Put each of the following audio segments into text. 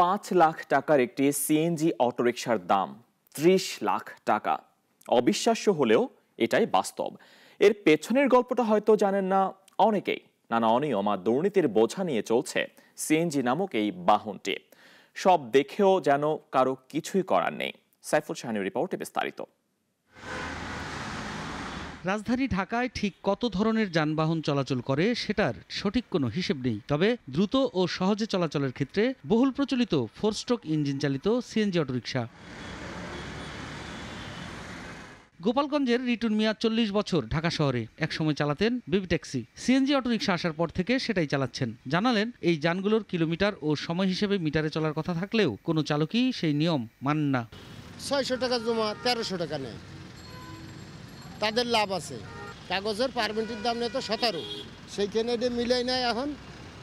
পাঁচ লাখ টাকার একটি সিএনজি অটোরিকশার দাম ত্রিশ লাখ টাকা অবিশ্বাস্য হলেও এটাই বাস্তব এর পেছনের গল্পটা হয়তো জানেন না অনেকেই নানা অনিয়ম আর দুর্নীতির বোঝা নিয়ে চলছে সিএনজি নামক এই বাহনটি সব দেখেও যেন কারো কিছুই করার নেই সাইফুল শাহানির রিপোর্টে বিস্তারিত রাজধানী ঢাকায় ঠিক কত ধরনের যানবাহন চলাচল করে সেটার সঠিক কোনো হিসেব নেই তবে দ্রুত ও সহজে চলাচলের ক্ষেত্রে বহুল প্রচলিত ফোর স্ট্রোক ইঞ্জিন চালিত সিএনজি অটোরিকশা গোপালগঞ্জের রিটুন মিয়া চল্লিশ বছর ঢাকা শহরে একসময় চালাতেন বেবি ট্যাক্সি সিএনজি অটোরিকশা আসার পর থেকে সেটাই চালাচ্ছেন জানালেন এই যানগুলোর কিলোমিটার ও সময় হিসেবে মিটারে চলার কথা থাকলেও কোনো চালকই সেই নিয়ম মানেন না ছয়শো টাকা জমা তেরোশো টাকা নেয় তাদের লাভ আছে কাগজের পারমিটের দাম নিয়ে তো সতেরো সেইখানে এটা মিলাই নাই এখন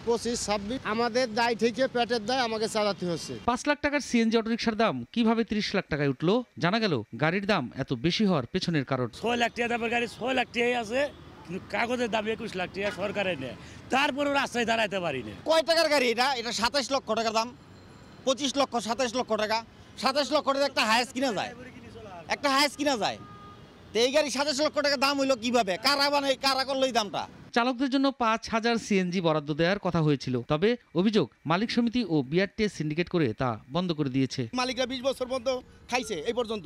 পঁচিশ ছাব্বিশ আমাদের দায় থেকে পেটের দায় আমাকে চালাতে হচ্ছে পাঁচ লাখ টাকার সিএনজি অটোরিকশার দাম কিভাবে তিরিশ লাখ টাকায় উঠলো জানা গেল গাড়ির দাম এত বেশি হওয়ার পেছনের কারণ ছয় লাখ টাকা দামের গাড়ি ছয় লাখ টাকাই আছে কিন্তু কাগজের দাম একুশ লাখ টাকা সরকারের নেয় তারপরে রাস্তায় দাঁড়াইতে পারি না কয় টাকার গাড়ি এটা এটা সাতাশ লক্ষ টাকার দাম পঁচিশ লক্ষ সাতাশ লক্ষ টাকা সাতাশ লক্ষ টাকা একটা হায়েস্ট কিনা যায় একটা হায়েস্ট কিনা যায় চালকদের জন্য পাঁচ হাজার সিএনজি বরাদ্দ দেওয়ার কথা হয়েছিল তবে অভিযোগ মালিক সমিতি ও বিআরটিএ সিন্ডিকেট করে তা বন্ধ করে দিয়েছে মালিকরা বিশ বছর পর্যন্ত খাইছে এই পর্যন্ত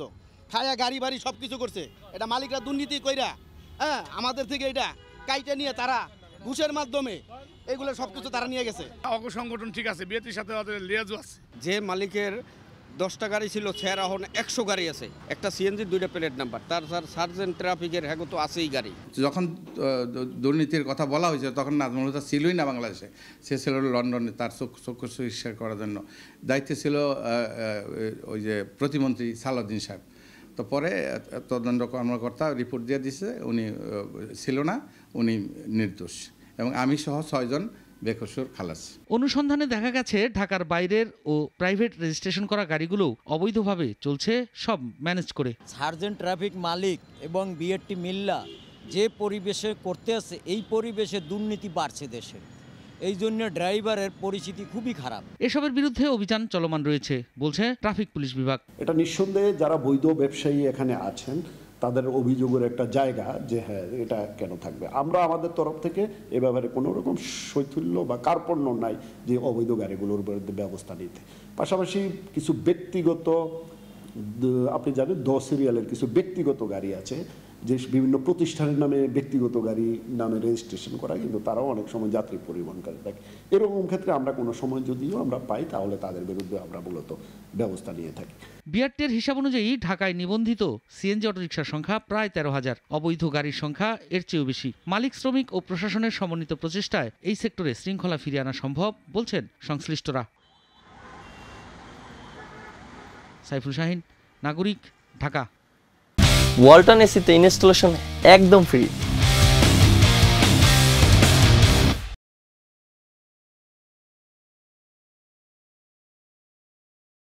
খায়া গাড়ি বাড়ি সব কিছু করছে এটা মালিকরা দুর্নীতি কইরা হ্যাঁ আমাদের থেকে এটা কাইটা নিয়ে তারা ঘুষের মাধ্যমে এগুলো সবকিছু তারা নিয়ে গেছে অঙ্গ সংগঠন ঠিক আছে বিয়েটির সাথে লিয়াজও আছে যে মালিকের দশটা গাড়ি ছিল স্যার এখন একশো গাড়ি আছে একটা সিএনজি দুইটা প্লেট নাম্বার তার স্যার সার্জেন্ট ট্রাফিকের হ্যাঁ তো আছেই গাড়ি যখন দুর্নীতির কথা বলা হয়েছে তখন নাজমুল হুদা ছিলই না বাংলাদেশে সে ছিল লন্ডনে তার চক্ষু চিকিৎসা করার জন্য দায়িত্বে ছিল ওই যে প্রতিমন্ত্রী সালাউদ্দিন সাহেব তো পরে তদন্ত কর্মকর্তা রিপোর্ট দিয়ে দিছে উনি ছিল না উনি নির্দোষ এবং আমি সহ ছয়জন বেকসুর খালাস অনুসন্ধানে দেখা গেছে ঢাকার বাইরের ও প্রাইভেট রেজিস্ট্রেশন করা গাড়িগুলো অবৈধভাবে চলছে সব ম্যানেজ করে সার্জেন্ট ট্রাফিক মালিক এবং বিএটি মিল্লা যে পরিবেশে করতে আছে এই পরিবেশে দুর্নীতি বাড়ছে দেশে এই জন্য ড্রাইভারের পরিচিতি খুবই খারাপ এসবের বিরুদ্ধে অভিযান চলমান রয়েছে বলছে ট্রাফিক পুলিশ বিভাগ এটা নিঃসন্দেহে যারা বৈধ ব্যবসায়ী এখানে আছেন তাদের অভিযোগের একটা জায়গা যে হ্যাঁ এটা কেন থাকবে আমরা আমাদের তরফ থেকে এ ব্যাপারে কোনো রকম শৈথুল্য বা কার্পণ্য নাই যে অবৈধ গাড়িগুলোর বিরুদ্ধে ব্যবস্থা নিতে পাশাপাশি কিছু ব্যক্তিগত আপনি জানেন দ সিরিয়ালের কিছু ব্যক্তিগত গাড়ি আছে যে বিভিন্ন প্রতিষ্ঠানের নামে ব্যক্তিগত গাড়ি নামে রেজিস্ট্রেশন করা কিন্তু তারাও অনেক সময় যাত্রী পরিবহনকারী থাকে এরকম ক্ষেত্রে আমরা কোনো সময় যদিও আমরা পাই তাহলে তাদের বিরুদ্ধে আমরা মূলত ব্যবস্থা নিয়ে থাকি বিআরটির হিসাব অনুযায়ী ঢাকায় নিবন্ধিত সিএনজি অটোরিকশার সংখ্যা প্রায় তেরো হাজার অবৈধ গাড়ির সংখ্যা এর চেয়েও বেশি মালিক শ্রমিক ও প্রশাসনের সমন্বিত প্রচেষ্টায় এই সেক্টরে শৃঙ্খলা ফিরিয়ে আনা সম্ভব বলছেন সংশ্লিষ্টরা সাইফুল শাহিন নাগরিক ঢাকা ওয়াল্টন এসিতে ইনস্টলেশন একদম ফ্রি